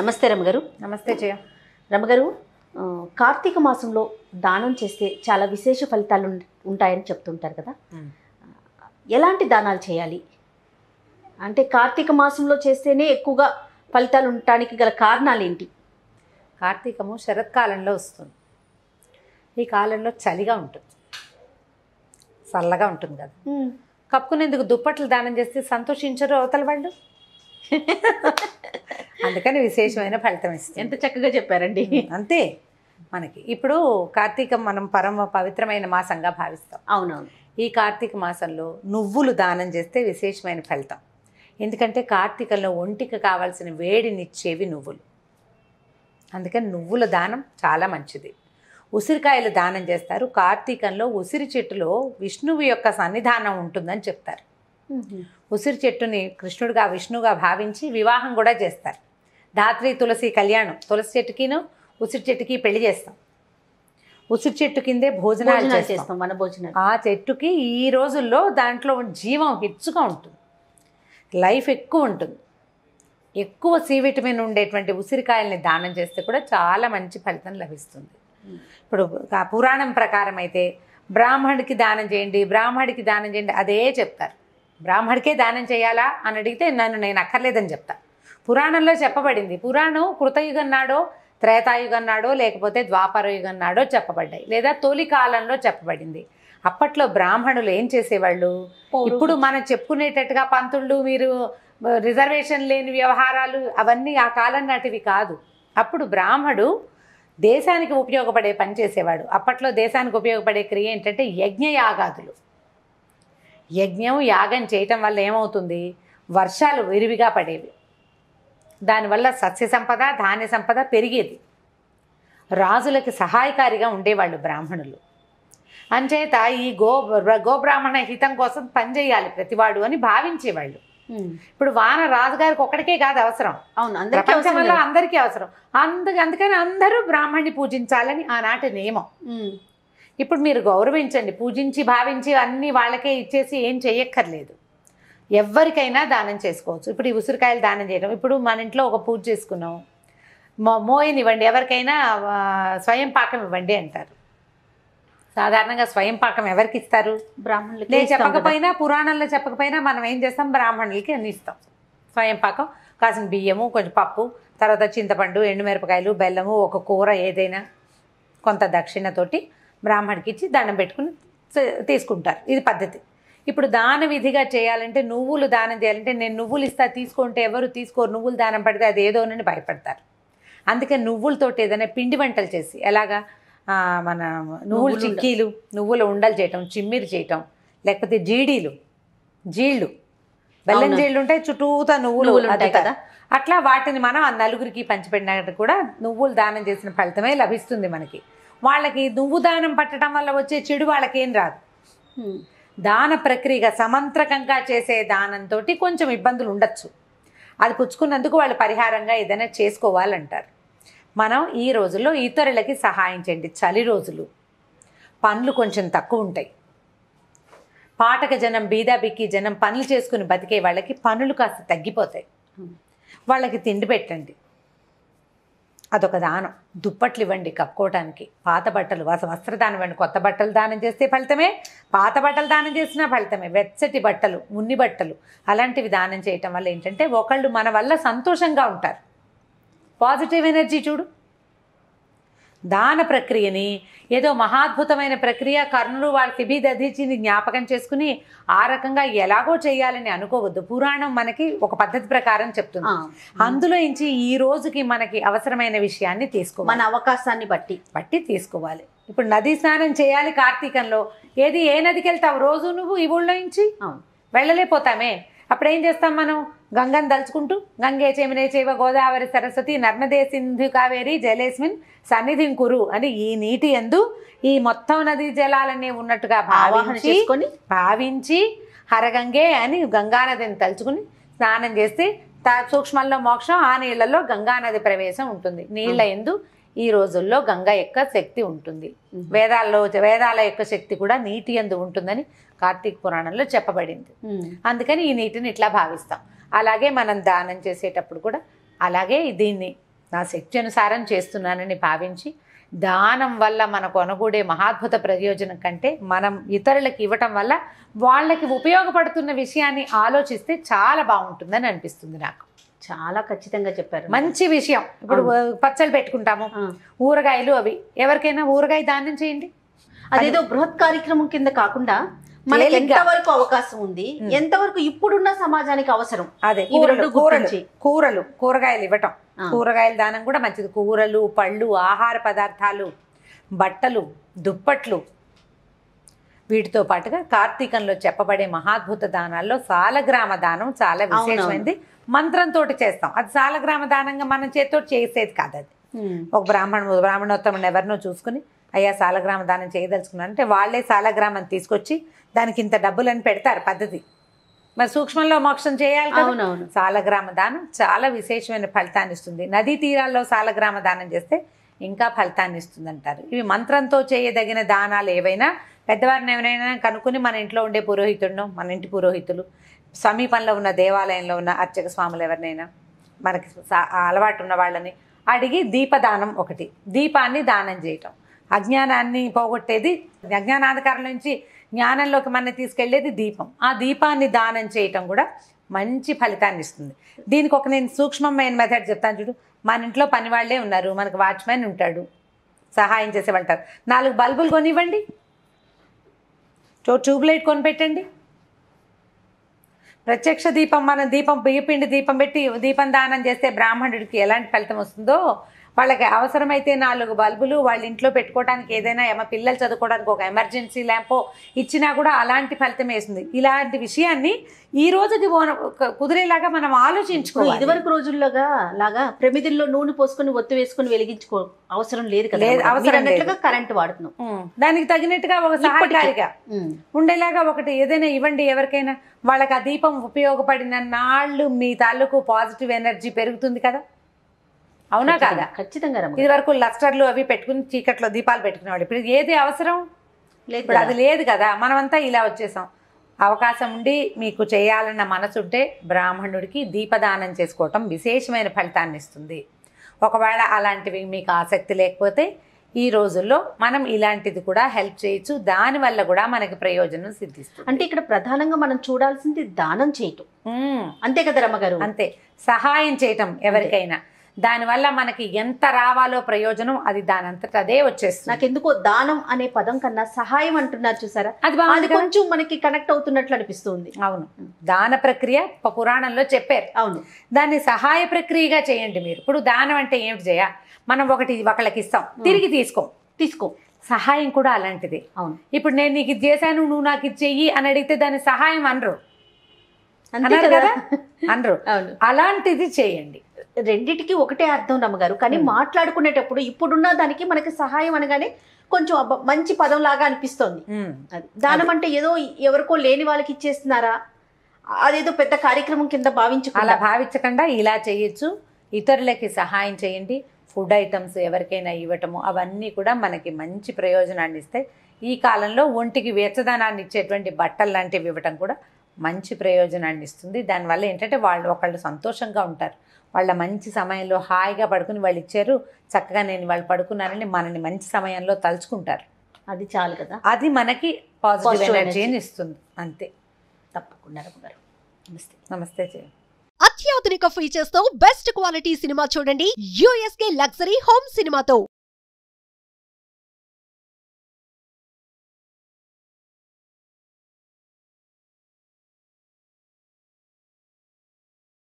నమస్తే రమగారు నమస్తే జయ రమగారు కార్తీక మాసంలో దానం చేస్తే చాలా విశేష ఫలితాలు ఉంటాయని చెప్తుంటారు కదా ఎలాంటి దానాలు చేయాలి అంటే కార్తీక మాసంలో చేస్తేనే ఎక్కువగా ఫలితాలు ఉండటానికి గల కారణాలు ఏంటి కార్తీకము శరత్కాలంలో వస్తుంది ఈ కాలంలో చలిగా ఉంటుంది చల్లగా ఉంటుంది కదా కప్పుకునేందుకు దుప్పట్లు దానం చేస్తే సంతోషించరు అవతల వాళ్ళు అందుకని విశేషమైన ఫలితం ఇస్తుంది ఎంత చక్కగా చెప్పారండి అంతే మనకి ఇప్పుడు కార్తీకం మనం పరమ పవిత్రమైన మాసంగా భావిస్తాం అవునవును ఈ కార్తీక మాసంలో నువ్వులు దానం చేస్తే విశేషమైన ఫలితం ఎందుకంటే కార్తీకంలో ఒంటికి కావాల్సిన వేడినిచ్చేవి నువ్వులు అందుకని నువ్వుల దానం చాలా మంచిది ఉసిరికాయలు దానం చేస్తారు కార్తీకంలో ఉసిరి చెట్టులో విష్ణువు యొక్క సన్నిధానం ఉంటుందని చెప్తారు ఉసిరి చెట్టుని కృష్ణుడిగా విష్ణుగా భావించి వివాహం కూడా చేస్తారు ధాత్రి తులసి కళ్యాణం తులసి చెట్టుకిను ఉసిరి చెట్టుకి పెళ్లి చేస్తాం ఉసిరి చెట్టు కిందే భోజనాలు చేస్తాం మన భోజనం ఆ చెట్టుకి ఈ రోజుల్లో దాంట్లో జీవం హెచ్చుగా ఉంటుంది లైఫ్ ఎక్కువ ఉంటుంది ఎక్కువ సి విటమిన్ ఉండేటువంటి ఉసిరికాయల్ని దానం చేస్తే కూడా చాలా మంచి ఫలితం లభిస్తుంది ఇప్పుడు పురాణం ప్రకారం అయితే బ్రాహ్మణుడికి దానం చేయండి బ్రాహ్మడికి దానం చేయండి అదే చెప్తారు బ్రాహ్మడికే దానం చేయాలా అని అడిగితే నన్ను నేను అక్కర్లేదని చెప్తా పురాణంలో చెప్పబడింది పురాణం కృతయుగం నాడో త్రేతాయుగం నాడో లేకపోతే ద్వాపరయుగం నాడో చెప్పబడ్డాయి లేదా తొలి కాలంలో చెప్పబడింది అప్పట్లో బ్రాహ్మణులు ఏం చేసేవాళ్ళు ఇప్పుడు మనం చెప్పుకునేటట్టుగా పంతుళ్ళు మీరు రిజర్వేషన్ లేని వ్యవహారాలు అవన్నీ ఆ కాలం నాటివి కాదు అప్పుడు బ్రాహ్మడు దేశానికి ఉపయోగపడే పని చేసేవాడు అప్పట్లో దేశానికి ఉపయోగపడే క్రియ ఏంటంటే యజ్ఞయాగాదులు యజ్ఞం యాగం చేయటం వల్ల ఏమవుతుంది వర్షాలు విరివిగా పడేవి దానివల్ల సస్య సంపద ధాన్య సంపద పెరిగేది రాజులకి సహాయకారిగా ఉండేవాళ్ళు బ్రాహ్మణులు అంచేత ఈ గో గోబ్రాహ్మణ హితం కోసం పనిచేయాలి ప్రతివాడు అని భావించేవాళ్ళు ఇప్పుడు వాన రాజుగారికి ఒక్కడికే కాదు అవసరం అవును అందరికీ వల్ల అందరికీ అవసరం అందు అందుకని అందరూ బ్రాహ్మణ్ణి పూజించాలని ఆనాటి నియమం ఇప్పుడు మీరు గౌరవించండి పూజించి భావించి అన్నీ వాళ్ళకే ఇచ్చేసి ఏం చేయక్కర్లేదు ఎవరికైనా దానం చేసుకోవచ్చు ఇప్పుడు ఈ ఉసిరికాయలు దానం చేయడం ఇప్పుడు మన ఇంట్లో ఒక పూజ చేసుకున్నాం మో మోయిన్ ఇవ్వండి ఎవరికైనా స్వయం పాకం ఇవ్వండి అంటారు సాధారణంగా స్వయం పాకం ఎవరికి ఇస్తారు బ్రాహ్మణులు నేను చెప్పకపోయినా పురాణంలో చెప్పకపోయినా మనం ఏం చేస్తాం బ్రాహ్మణులకి అన్ని ఇస్తాం స్వయం పాకం కాసిన బియ్యము కొంచెం పప్పు తర్వాత చింతపండు ఎండుమిరపకాయలు బెల్లము ఒక కూర ఏదైనా కొంత దక్షిణతోటి బ్రాహ్మణికి ఇచ్చి దండం పెట్టుకుని తీసుకుంటారు ఇది పద్ధతి ఇప్పుడు దాన విధిగా చేయాలంటే నువ్వులు దానం చేయాలంటే నేను నువ్వులు ఇస్తా తీసుకుంటే ఎవరు తీసుకోరు నువ్వులు దానం పడితే అది ఏదోనని భయపడతారు అందుకే నువ్వులతోటి ఏదైనా పిండి వంటలు చేసి ఎలాగా మన నువ్వుల చిక్కీలు నువ్వుల ఉండలు చేయటం చిమ్మిరి చేయటం లేకపోతే జీడీలు జీళ్ళు బెల్లం జీళ్ళు ఉంటాయి చుట్టూతా నువ్వులు ఉంటాయి కదా అట్లా వాటిని మనం ఆ నలుగురికి పంచిపెట్టినట్టు కూడా నువ్వులు దానం చేసిన ఫలితమే లభిస్తుంది మనకి వాళ్ళకి నువ్వు దానం పట్టడం వల్ల వచ్చే చెడు వాళ్ళకేం రాదు దాన ప్రక్రియగా సమంత్రకంగా చేసే దానంతో కొంచెం ఇబ్బందులు ఉండొచ్చు అది పుచ్చుకున్నందుకు వాళ్ళు పరిహారంగా ఏదైనా చేసుకోవాలంటారు మనం ఈ రోజుల్లో ఇతరులకి సహాయం చేయండి చలి రోజులు పనులు కొంచెం తక్కువ ఉంటాయి పాటక జనం బీదాబిక్కి జనం పనులు చేసుకుని బతికే వాళ్ళకి పనులు కాస్త తగ్గిపోతాయి వాళ్ళకి తిండి పెట్టండి అదొక దానం దుప్పట్లు ఇవ్వండి కప్పుకోవటానికి పాత బట్టలు వస్త్రదానం ఇవ్వండి కొత్త బట్టలు దానం చేస్తే ఫలితమే పాత బట్టలు దానం చేసినా ఫలితమే వెచ్చటి బట్టలు ఉన్ని బట్టలు అలాంటివి దానం చేయటం వల్ల ఏంటంటే ఒకళ్ళు మన వల్ల సంతోషంగా ఉంటారు పాజిటివ్ ఎనర్జీ చూడు దాన ప్రక్రియని ఏదో మహాద్భుతమైన ప్రక్రియ కర్ణుడు వాళ్ళ తిబి దధించింది జ్ఞాపకం చేసుకుని ఆ రకంగా ఎలాగో చేయాలని అనుకోవద్దు పురాణం మనకి ఒక పద్ధతి ప్రకారం చెప్తుంది అందులో నుంచి ఈ రోజుకి మనకి అవసరమైన విషయాన్ని తీసుకోవాలి మన అవకాశాన్ని బట్టి బట్టి తీసుకోవాలి ఇప్పుడు నదీ స్నానం చేయాలి కార్తీకంలో ఏది ఏ నదికి వెళ్తావు రోజు నువ్వు ఈ ఊళ్ళో నుంచి వెళ్ళలేకపోతామే అప్పుడు ఏం చేస్తాం మనం గంగను తలుచుకుంటూ గంగే చెమినే చేవ గోదావరి సరస్వతి నర్మదే సింధు కావేరి జలేస్మిన్ సన్నిధిం కురు అని ఈ నీటి ఎందు ఈ మొత్తం నదీ జలాలన్నీ ఉన్నట్టుగా భావించి భావించి హరగంగే అని గంగానదిని తలుచుకుని స్నానం చేస్తే సూక్ష్మంలో మోక్షం ఆ గంగా గంగానది ప్రవేశం ఉంటుంది నీళ్ళ ఎందు ఈ రోజుల్లో గంగ యొక్క శక్తి ఉంటుంది వేదాల్లో వేదాల యొక్క శక్తి కూడా నీటి ఎందు ఉంటుందని కార్తీక పురాణంలో చెప్పబడింది అందుకని ఈ నీటిని ఇట్లా భావిస్తాం అలాగే మనం దానం చేసేటప్పుడు కూడా అలాగే దీన్ని నా శక్తి అనుసారం చేస్తున్నానని భావించి దానం వల్ల మనకు అనుగూడే మహాద్భుత ప్రయోజనం కంటే మనం ఇతరులకు ఇవ్వటం వల్ల వాళ్ళకి ఉపయోగపడుతున్న విషయాన్ని ఆలోచిస్తే చాలా బాగుంటుందని అనిపిస్తుంది నాకు చాలా ఖచ్చితంగా చెప్పారు మంచి విషయం ఇప్పుడు పచ్చళ్ళు పెట్టుకుంటాము ఊరగాయలు అవి ఎవరికైనా ఊరగాయ దానం చేయండి అదేదో బృహత్ కార్యక్రమం కింద కాకుండా మనకి ఎంతవరకు అవకాశం ఉంది ఎంతవరకు ఇప్పుడున్న సమాజానికి అవసరం అదే కూరలు కూరలు కూరలు కూరగాయలు ఇవ్వటం కూరగాయల దానం కూడా మంచిది కూరలు పళ్ళు ఆహార పదార్థాలు బట్టలు దుప్పట్లు వీటితో పాటుగా కార్తీకంలో చెప్పబడే మహాద్భుత దానాల్లో సాలగ్రామ దానం చాలా విశేషమైంది మంత్రంతో చేస్తాం అది సాలగ్రామ దానంగా మనం చేతితో చేసేది కాదు అది ఒక బ్రాహ్మణ బ్రాహ్మణోత్తముడు ఎవరినో చూసుకుని అయ్యా సాలగ్రామ దానం చేయదలుచుకున్నాను అంటే వాళ్ళే సాలగ్రామం తీసుకొచ్చి దానికి ఇంత అని పెడతారు పద్ధతి మరి సూక్ష్మంలో మోక్షం చేయాలి అవునవును సాలగ్రామ దానం చాలా విశేషమైన ఫలితాన్ని ఇస్తుంది నదీ తీరాల్లో సాలగ్రామ దానం చేస్తే ఇంకా ఫలితాన్ని ఇస్తుంది అంటారు ఇవి మంత్రంతో చేయదగిన దానాలు ఏవైనా పెద్దవారిని ఎవరైనా కనుక్కుని మన ఇంట్లో ఉండే పురోహితుడు మన ఇంటి పురోహితులు సమీపంలో ఉన్న దేవాలయంలో ఉన్న అర్చక స్వాములు ఎవరినైనా మనకి అలవాటు ఉన్న వాళ్ళని అడిగి దీపదానం ఒకటి దీపాన్ని దానం చేయటం అజ్ఞానాన్ని పోగొట్టేది అజ్ఞానాధికారం నుంచి జ్ఞానంలోకి మన తీసుకెళ్లేది దీపం ఆ దీపాన్ని దానం చేయటం కూడా మంచి ఫలితాన్ని ఇస్తుంది దీనికి ఒక నేను సూక్ష్మమైన మెథడ్ చెప్తాను చూడు మన ఇంట్లో పనివాళ్లే ఉన్నారు మనకు వాచ్మెన్ ఉంటాడు సహాయం చేసేవంటారు నాలుగు బల్బులు కొనివ్వండి ట్యూబ్లైట్ లైట్ కొనిపెట్టండి ప్రత్యక్ష దీపం మనం దీపం బియ్యపిండి దీపం పెట్టి దీపం దానం చేస్తే బ్రాహ్మణుడికి ఎలాంటి ఫలితం వస్తుందో వాళ్ళకి అవసరమైతే నాలుగు బల్బులు వాళ్ళ ఇంట్లో పెట్టుకోవడానికి ఏదైనా ఏమో పిల్లలు చదువుకోవడానికి ఒక ఎమర్జెన్సీ ల్యాంపో ఇచ్చినా కూడా అలాంటి ఫలితం వేసింది ఇలాంటి విషయాన్ని ఈ రోజుకి కుదిరేలాగా మనం ఆలోచించుకోవాలి ఇదివరకు రోజుల్లోగా లాగా ప్రమిదిల్లో నూనె పోసుకుని ఒత్తు వేసుకుని వెలిగించుకో అవసరం లేదు కదా అవసరం కరెంట్ వాడుతున్నాం దానికి తగినట్టుగా ఒక సహకారిగా ఉండేలాగా ఒకటి ఏదైనా ఇవ్వండి ఎవరికైనా వాళ్ళకి ఆ దీపం ఉపయోగపడిన నాళ్ళు మీ తాలూకు పాజిటివ్ ఎనర్జీ పెరుగుతుంది కదా అవునా కాదా ఖచ్చితంగా ఇది వరకు లస్టర్లు అవి పెట్టుకుని చీకట్లో దీపాలు పెట్టుకునేవాళ్ళు ఇప్పుడు ఏది అవసరం లేదు అది లేదు కదా మనమంతా ఇలా వచ్చేసాం అవకాశం ఉండి మీకు చేయాలన్న మనసుంటే బ్రాహ్మణుడికి దీపదానం చేసుకోవటం విశేషమైన ఫలితాన్ని ఇస్తుంది ఒకవేళ అలాంటివి మీకు ఆసక్తి లేకపోతే ఈ రోజుల్లో మనం ఇలాంటిది కూడా హెల్ప్ చేయొచ్చు దానివల్ల కూడా మనకి ప్రయోజనం సిద్ధిస్తుంది అంటే ఇక్కడ ప్రధానంగా మనం చూడాల్సింది దానం చేయటం అంతే కదా రమ్మగారు అంతే సహాయం చేయటం ఎవరికైనా దానివల్ల మనకి ఎంత రావాలో ప్రయోజనం అది దాని అంతటా అదే వచ్చేస్తుంది నాకు ఎందుకో దానం అనే పదం కన్నా సహాయం అంటున్నారు చూసారా అది అది కొంచెం మనకి కనెక్ట్ అవుతున్నట్లు అనిపిస్తుంది అవును దాన ప్రక్రియ పురాణంలో చెప్పారు అవును దాన్ని సహాయ ప్రక్రియగా చేయండి మీరు ఇప్పుడు దానం అంటే ఏమిటి చేయ మనం ఒకటి ఒకళ్ళకి ఇస్తాం తిరిగి తీసుకో తీసుకో సహాయం కూడా అలాంటిది అవును ఇప్పుడు నేను నీకు ఇది చేశాను నువ్వు నాకు ఇది చెయ్యి అని అడిగితే దాని సహాయం అనరు కదా అనరు అలాంటిది చేయండి రెండిటికి ఒకటే అర్థం నమ్మగారు కానీ మాట్లాడుకునేటప్పుడు ఇప్పుడున్న దానికి మనకి సహాయం అనగానే కొంచెం మంచి పదం లాగా అనిపిస్తోంది దానం అంటే ఏదో ఎవరికో లేని వాళ్ళకి ఇచ్చేస్తున్నారా అదేదో పెద్ద కార్యక్రమం కింద భావించు అలా భావించకుండా ఇలా చేయొచ్చు ఇతరులకి సహాయం చేయండి ఫుడ్ ఐటమ్స్ ఎవరికైనా ఇవ్వటము అవన్నీ కూడా మనకి మంచి ప్రయోజనాన్ని ఇస్తాయి ఈ కాలంలో ఒంటికి వెచ్చదనాన్ని ఇచ్చేటువంటి బట్టలు లాంటివి ఇవ్వటం కూడా మంచి ప్రయోజనాన్ని ఇస్తుంది దానివల్ల ఏంటంటే వాళ్ళు ఒకళ్ళు సంతోషంగా ఉంటారు వాళ్ళ మంచి సమయంలో హాయిగా పడుకుని వాళ్ళు ఇచ్చారు చక్కగా నేను వాళ్ళు పడుకున్నారని మనని మంచి సమయంలో తలుచుకుంటారు అది చాలు కదా అది మనకి పాజిటివ్ ఎనర్జీని ఇస్తుంది అంతే తప్పకుండా నమస్తే నమస్తే చే అత్యాధునిక ఫీచర్స్ తో బెస్ట్ క్వాలిటీ సినిమా చూడండి యుఎస్కే లగ్జరీ హోమ్ సినిమాతో